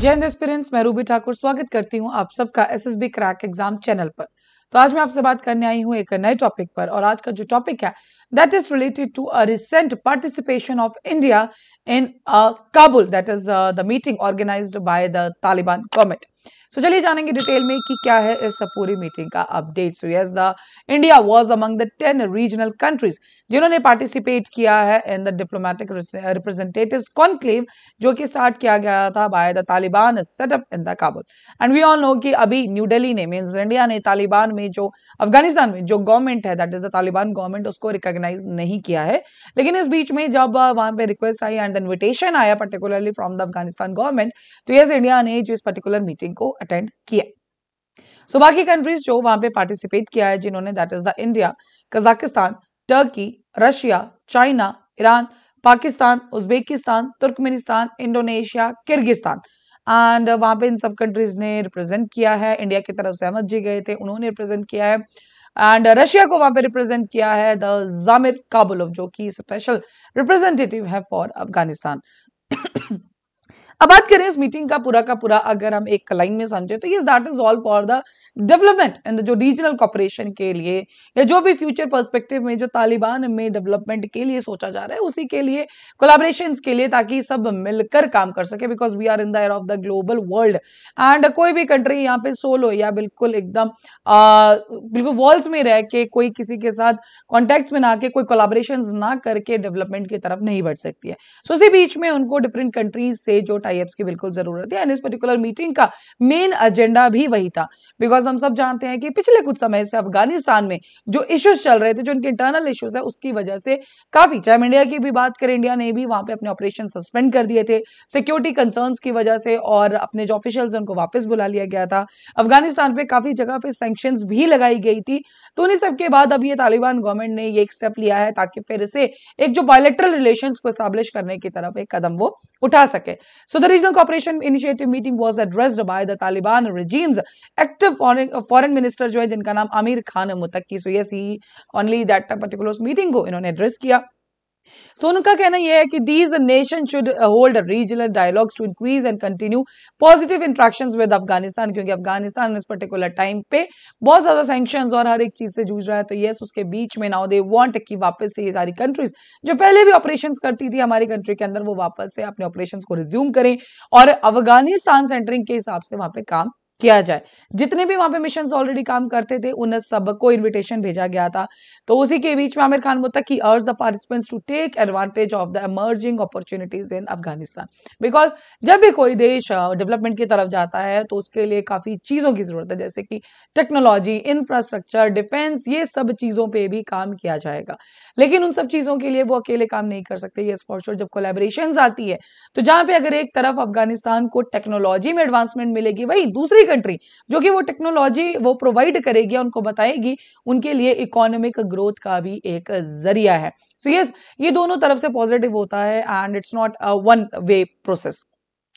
जय हिंद एक्सपीरियंस मैं रूबी ठाकुर स्वागत करती हूं आप सबका एसएसबी क्रैक एग्जाम चैनल पर तो आज मैं आपसे बात करने आई हूं एक नए टॉपिक पर और आज का जो टॉपिक है that is related to a recent participation of India in Kabul that is the meeting organised by the Taliban government so so, चलिए जानेंगे डिटेल में कि क्या है इस पूरी मीटिंग का update so yes the India was among the ten regional countries जिन्होंने पार्टिसिपेट किया है in the diplomatic representative conclave जो कि स्टार्ट किया गया था by the Taliban setup in the Kabul and we all know कि अभी न्यू डेली ने मीन इंडिया ने तालिबान में जो अफगानिस्तान में जो गवर्नमेंट है that is the Taliban government उसको रिकॉग्नाइज नहीं किया है लेकिन इस बीच में जब वहां पर रिक्वेस्ट आई एंड इन्विटेशन आया particularly from the Afghanistan government तो यस इंडिया ने जो इस पर्टिकुलर मीटिंग को अटेंड किया सो so, बाकी कंट्रीज जो वहां पे पार्टिसिपेट किया है जिन्होंने that is the India Kazakhstan Turkey Russia China Iran Pakistan Uzbekistan Turkmenistan Indonesia Kyrgyzstan and वहां पे इन सब कंट्रीज ने रिप्रेजेंट किया है इंडिया की तरफ से अहमद जी गए थे उन्होंने रिप्रेजेंट किया है एंड रशिया को वहां पे रिप्रेजेंट किया है द जामिर काबुलव जो कि स्पेशल रिप्रेजेंटेटिव है फॉर अफगानिस्तान अब बात करें इस मीटिंग का पूरा का पूरा अगर हम एक लाइन में समझे तो yes that is all for the development in जो रीजनल कॉपरेशन के लिए या जो भी फ्यूचर पर्सपेक्टिव में जो तालिबान में डेवलपमेंट के लिए सोचा जा रहा है उसी के लिए कोलाब्रेशन के लिए ताकि सब मिलकर काम कर सके because we are in the air of the global world and कोई भी कंट्री यहाँ पे सोलो या बिल्कुल एकदम बिल्कुल वॉल्स में रह के कोई किसी के साथ कॉन्टेक्ट में ना के कोई कोलाब्रेशन ना करके डेवलपमेंट की तरफ नहीं बढ़ सकती है सो so, इसी बीच में उनको डिफरेंट कंट्रीज से जो आई की बिल्कुल जरूरत है एंड इस पर्टिकुलर मीटिंग का मेन एजेंडा भी वही था बिकॉज हम सब जानते हैं कि पिछले कुछ समय से अफगानिस्तान में जो इश्यूज चल रहे थे जो उनके इंटरनल इश्यूज है उसकी वजह से काफी चाहे इंडिया की भी बात करें इंडिया ने भी वहां पर अपने ऑपरेशन सस्पेंड कर दिए थे सिक्योरिटी कंसर्न की वजह से और अपने जो ऑफिशियल्स उनको वापस बुला लिया गया था अफगानिस्तान पे काफी जगह पे सेंक्शन भी लगाई गई थी तो उन्हीं सबके बाद अब ये तालिबान गवर्नमेंट ने ये एक स्टेप लिया है ताकि फिर से एक जो बायोलेट्रल रिलेशन को स्टैब्लिश करने की तरफ एक कदम वो उठा सके सो So the Regional Cooperation Initiative meeting was addressed by the Taliban regime's active foreign, foreign minister जो है जिनका नाम Aamir Khan मुतक्की so yes he only that particular meeting को इन्होंने address किया सो उनका कहना यह है कि these nation should hold regional dialogues to increase and continue positive interaction with Afghanistan क्योंकि अफगानिस्तान इस पर्टिकुलर टाइम पे बहुत ज्यादा सैंक्शन और हर एक चीज से जूझ रहा है तो यस उसके बीच में नाउ दे वांट की वापस से ये सारी कंट्रीज जो पहले भी ऑपरेशन करती थी हमारी कंट्री के अंदर वो वापस से अपने ऑपरेशन को रिज्यूम करें और अफगानिस्तान सेंटरिंग के हिसाब से वहां पर काम किया जाए जितने भी वहां पे मिशन ऑलरेडी काम करते थे उन सब को इन्विटेशन भेजा गया था तो उसी के बीच में आमिर खान की urge the participants to take advantage of the emerging opportunities in Afghanistan because जब भी कोई देश डेवलपमेंट की तरफ जाता है तो उसके लिए काफ़ी चीज़ों की ज़रूरत है जैसे कि टेक्नोलॉजी इंफ्रास्ट्रक्चर डिफेंस ये सब चीज़ों पर भी काम किया जाएगा लेकिन उन सब चीज़ों के लिए वो अकेले काम नहीं कर सकते ये फॉर श्योर जब कोलेबरेशन आती है तो जहां पर अगर एक तरफ अफगानिस्तान को टेक्नोलॉजी में एडवांसमेंट मिलेगी वही दूसरी कंट्री जो कि वो टेक्नोलॉजी वो प्रोवाइड करेगी उनको बताएगी उनके लिए इकोनॉमिक ग्रोथ का भी एक जरिया है सो so, यस yes, ये दोनों तरफ से पॉजिटिव होता है and it's not one way process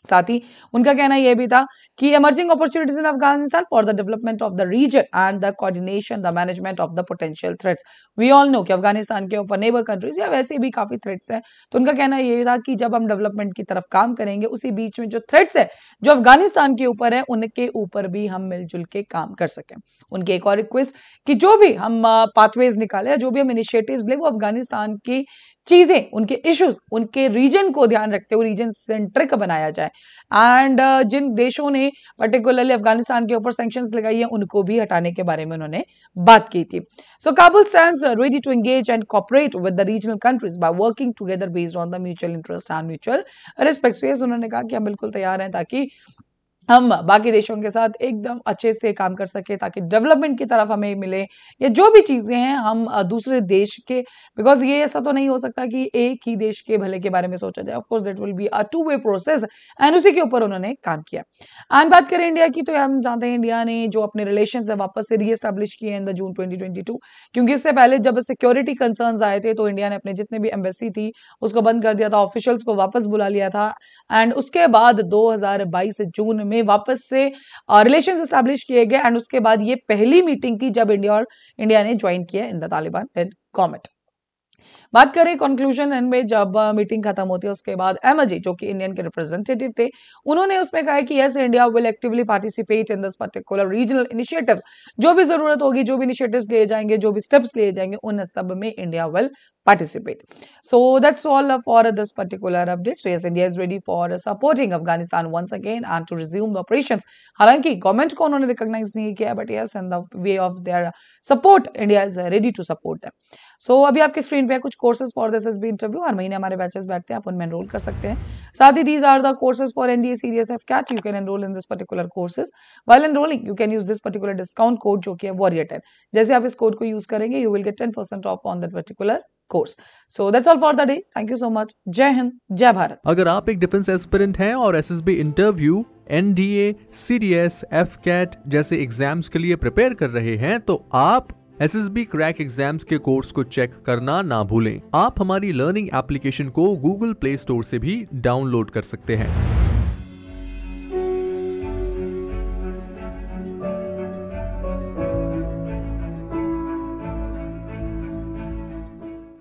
साथ ही उनका कहना यह भी था कि emerging opportunities in Afghanistan for the development of the region and the coordination the management of the potential threats we all know कि अफगानिस्तान के ऊपर नेबर कंट्रीज या वैसे भी काफी थ्रेट्स हैं तो उनका कहना यह था कि जब हम डेवलपमेंट की तरफ काम करेंगे उसी बीच में जो थ्रेट्स है जो अफगानिस्तान के ऊपर है उनके ऊपर भी हम मिलजुल के काम कर सकें उनकी एक और रिक्वेस्ट कि जो भी हम पाथवेज निकाले जो भी हम इनिशिएटिव ले वो अफगानिस्तान की चीजें उनके इश्यूज उनके रीजन को ध्यान रखते हुए रीजन सेंट्रिक बनाया जाए एंड uh, जिन देशों ने पर्टिकुलरली अफगानिस्तान के ऊपर सेंक्शन लगाई है उनको भी हटाने के बारे में उन्होंने बात की थी so Kabul stand ready to engage and cooperate with the regional countries by working together based on the mutual interest and mutual respect उन्होंने कहा कि हम बिल्कुल तैयार हैं ताकि हम बाकी देशों के साथ एकदम अच्छे से काम कर सके ताकि डेवलपमेंट की तरफ हमें मिले या जो भी चीज़ें हैं हम दूसरे देश के बिकॉज ये ऐसा तो नहीं हो सकता कि एक ही देश के भले के बारे में सोचा जाए of course that will be a two way process and उसी के ऊपर उन्होंने काम किया एंड बात करें इंडिया की तो हम जानते हैं इंडिया ने जो अपने रिलेशन है वापस से रीएस्टैब्लिश किए इन द जून ट्वेंटी क्योंकि इससे पहले जब सिक्योरिटी कंसर्न आए थे तो इंडिया ने अपने जितने भी एम्बेसी थी उसको बंद कर दिया था ऑफिशियल्स को वापस बुला लिया था एंड उसके बाद दो जून में में वापस से रिलेशन स्टैब्लिश किए गए एंड उसके बाद ये पहली मीटिंग थी जब इंडिया और इंडिया ने ज्वाइन किया इन द तालिबान एंड कॉमेट बात करें कंक्लूजन एंड में जब मीटिंग खत्म होती है उसके बाद एमजी जो कि इंडियन के रिप्रेजेंटेटिव थे उन्होंने उसमें कहा कि yes India will actively participate in this particular regional initiatives जो भी जरूरत होगी जो भी इनिशिएटिव्स लिए जाएंगे जो भी स्टेप्स लिए जाएंगे उन सब में India will participate. So that's all for this particular update. Trace India is ready for supporting Afghanistan once again and to resume the operations. हालांकि गवर्नमेंट को उन्होंने रिकॉग्नाइज नहीं किया but yes in the way of their support India is ready to support them so अभी आपकी screen पे कुछ courses for this S B interview हर महीने हमारे बैचेस बैठते हैं आप उनमें एनरोल कर सकते हैं साथ ही these are the courses for NDA serious AFCAT you can enrol in this particular courses while enrolling you can use this particular discount code जो कि है वॉरियर टेन जैसे आप इस कोड को यूज करेंगे you will get ten percent off on that particular course so that's all for the day thank you so much जय हिंद जय भारत अगर आप एक डिफेंस एस्पिरेंट हैं और S interview N D A C D S AFCAT जैसे exams के लिए प्रिपेयर कर रहे हैं तो आप S S B crack exam के कोर्स को चेक करना ना भूलें आप हमारी लर्निंग एप्लीकेशन को गूगल प्ले स्टोर से भी डाउनलोड कर सकते हैं